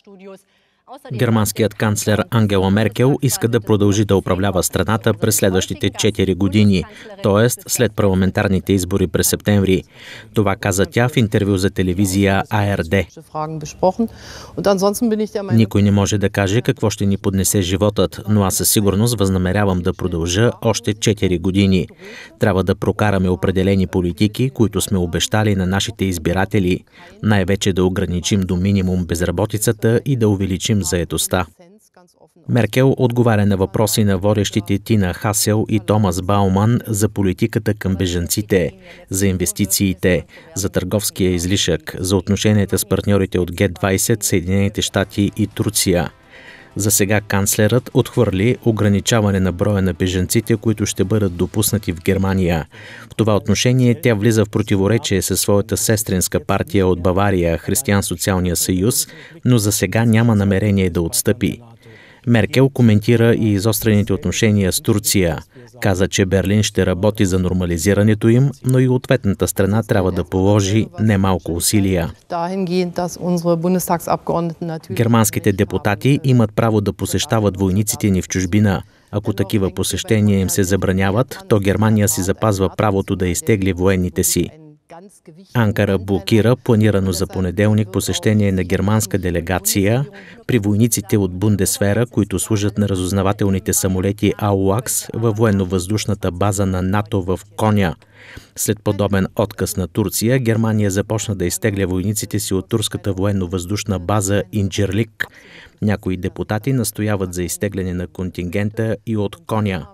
Studios Германският канцлер Ангела Меркел иска да продължи да управлява страната през следващите 4 години, т.е. след парламентарните избори през септември. Това каза тя в интервю за телевизия АРД. Никой не може да каже какво ще ни поднесе животът, но аз със сигурност възнамерявам да продължа още 4 години. Трябва да прокараме определени политики, които сме обещали на нашите избиратели, най-вече да ограничим до минимум безработицата и да увеличим проблем заедостта. Меркел отговаря на въпроси на водещите Тина Хасел и Томас Бауман за политиката към беженците, за инвестициите, за търговския излишък, за отношенията с партньорите от Г-20, Съединените щати и Турция – за сега канцлерът отхвърли ограничаване на броя на беженците, които ще бъдат допуснати в Германия. В това отношение тя влиза в противоречие със своята сестринска партия от Бавария, Християн-социалния съюз, но за сега няма намерение да отстъпи. Меркел коментира и изострените отношения с Турция. Каза, че Берлин ще работи за нормализирането им, но и ответната страна трябва да положи немалко усилия. Германските депутати имат право да посещават войниците ни в чужбина. Ако такива посещения им се забраняват, то Германия си запазва правото да изтегли военните си. Анкара блокира планирано за понеделник посещение на германска делегация при войниците от Бундесфера, които служат на разузнавателните самолети АУАКС във военно-въздушната база на НАТО в Коня. След подобен отказ на Турция, Германия започна да изтегля войниците си от турската военно-въздушна база Инджерлик. Някои депутати настояват за изтегляне на контингента и от Коня.